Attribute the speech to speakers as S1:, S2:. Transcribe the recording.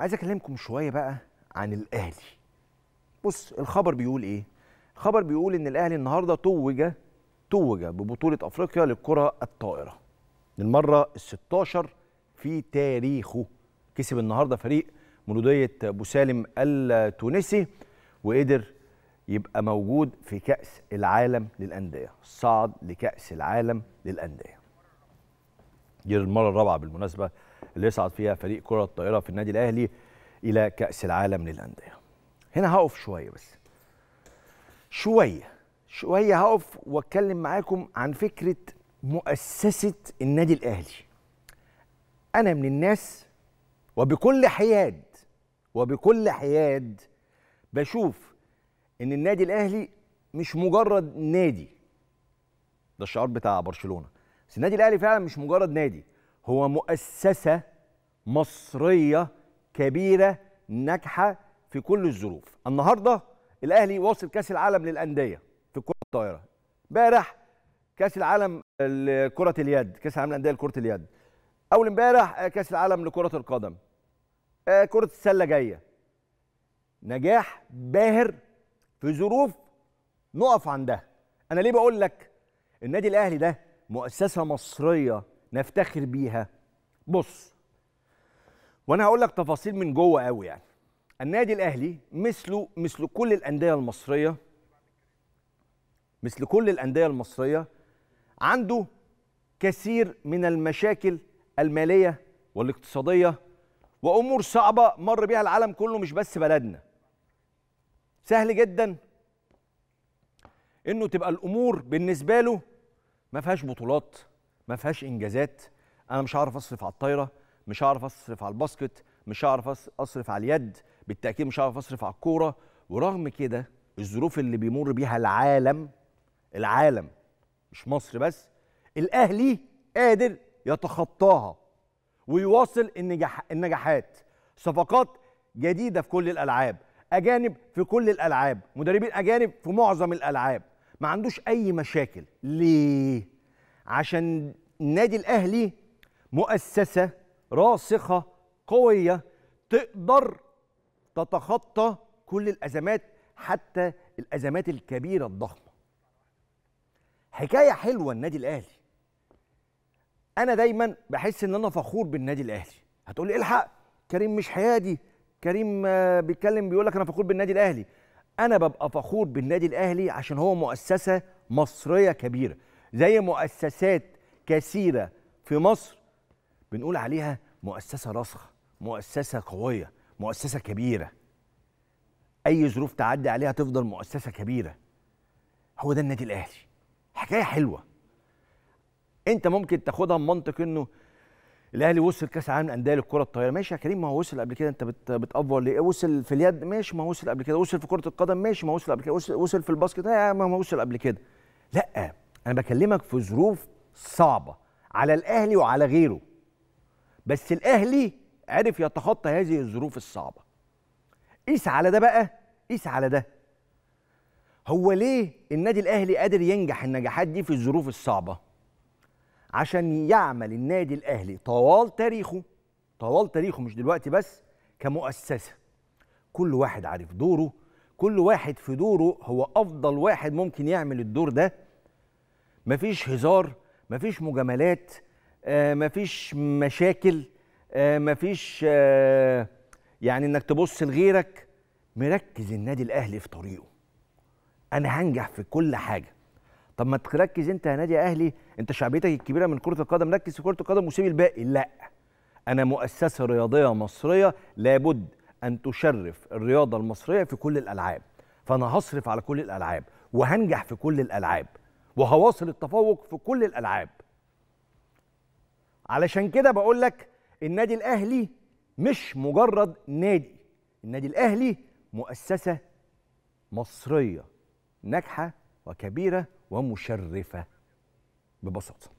S1: عايز اكلمكم شويه بقى عن الاهلي بص الخبر بيقول ايه الخبر بيقول ان الاهلي النهارده توج توج ببطوله افريقيا للكره الطائره للمره ال16 في تاريخه كسب النهارده فريق مولوديه بوسالم التونسي وقدر يبقى موجود في كاس العالم للانديه صعد لكاس العالم للانديه دي المره الرابعه بالمناسبه اللي يصعد فيها فريق كره الطائره في النادي الاهلي الى كاس العالم للانديه هنا هقف شويه بس شويه شويه هقف واتكلم معاكم عن فكره مؤسسه النادي الاهلي انا من الناس وبكل حياد وبكل حياد بشوف ان النادي الاهلي مش مجرد نادي ده الشعار بتاع برشلونه بس النادي الاهلي فعلا مش مجرد نادي هو مؤسسه مصريه كبيره ناجحه في كل الظروف النهارده الاهلي واصل كاس العالم للانديه في الكره الطايره امبارح كاس العالم لكره اليد كاس العالم للانديه لكره اليد اول امبارح آه، كاس العالم لكره القدم آه، كره السله جايه نجاح باهر في ظروف نقف عندها انا ليه بقول لك النادي الاهلي ده مؤسسه مصريه نفتخر بيها بص وانا هقول لك تفاصيل من جوه قوي يعني النادي الاهلي مثله مثل كل الانديه المصريه مثل كل الانديه المصريه عنده كثير من المشاكل الماليه والاقتصاديه وامور صعبه مر بيها العالم كله مش بس بلدنا سهل جدا انه تبقى الامور بالنسبه له ما فيهاش بطولات ما فيهاش انجازات انا مش هعرف اصرف على الطايره مش هعرف اصرف على الباسكت مش هعرف اصرف على اليد بالتاكيد مش هعرف اصرف على الكوره ورغم كده الظروف اللي بيمر بيها العالم العالم مش مصر بس الاهلي قادر يتخطاها ويواصل النجاح النجاحات صفقات جديده في كل الالعاب اجانب في كل الالعاب مدربين اجانب في معظم الالعاب ما عندوش اي مشاكل ليه عشان النادي الاهلي مؤسسه راسخه قويه تقدر تتخطى كل الازمات حتى الازمات الكبيره الضخمه حكايه حلوه النادي الاهلي انا دايما بحس ان انا فخور بالنادي الاهلي هتقولي الحق كريم مش حيادي كريم آه، بيتكلم بيقول لك انا فخور بالنادي الاهلي انا ببقى فخور بالنادي الاهلي عشان هو مؤسسه مصريه كبيره زي مؤسسات كثيره في مصر بنقول عليها مؤسسه راسخه مؤسسه قويه مؤسسه كبيره اي ظروف تعدي عليها تفضل مؤسسه كبيره هو ده النادي الاهلي حكايه حلوه انت ممكن تاخدها بمنطق انه الاهلي وصل كاس عالم الانديه للكره الطايره ماشي يا كريم ما هو وصل قبل كده انت بت بتافور ليه وصل في اليد ماشي ما هو وصل قبل كده وصل في كره القدم ماشي ما هو وصل قبل كده وصل, وصل في الباسكت ما هو وصل قبل كده لا انا بكلمك في ظروف صعبه على الاهلي وعلى غيره بس الاهلي عرف يتخطى هذه الظروف الصعبه قيس على ده بقى قيس على ده هو ليه النادي الاهلي قادر ينجح النجاحات دي في الظروف الصعبه عشان يعمل النادي الاهلي طوال تاريخه طوال تاريخه مش دلوقتي بس كمؤسسه كل واحد عارف دوره كل واحد في دوره هو افضل واحد ممكن يعمل الدور ده مفيش هزار مفيش مجاملات آه، مفيش مشاكل آه، مفيش آه، يعني انك تبص لغيرك مركز النادي الاهلي في طريقه انا هنجح في كل حاجه طب ما تركز انت يا نادي اهلي انت شعبيتك الكبيره من كره القدم ركز في كره القدم وسيب الباقي لا انا مؤسسه رياضيه مصريه لابد ان تشرف الرياضه المصريه في كل الالعاب فانا هصرف على كل الالعاب وهنجح في كل الالعاب وهواصل التفوق في كل الالعاب علشان كده بقول لك النادي الاهلي مش مجرد نادي النادي الاهلي مؤسسه مصريه ناجحه وكبيره ومشرفه ببساطه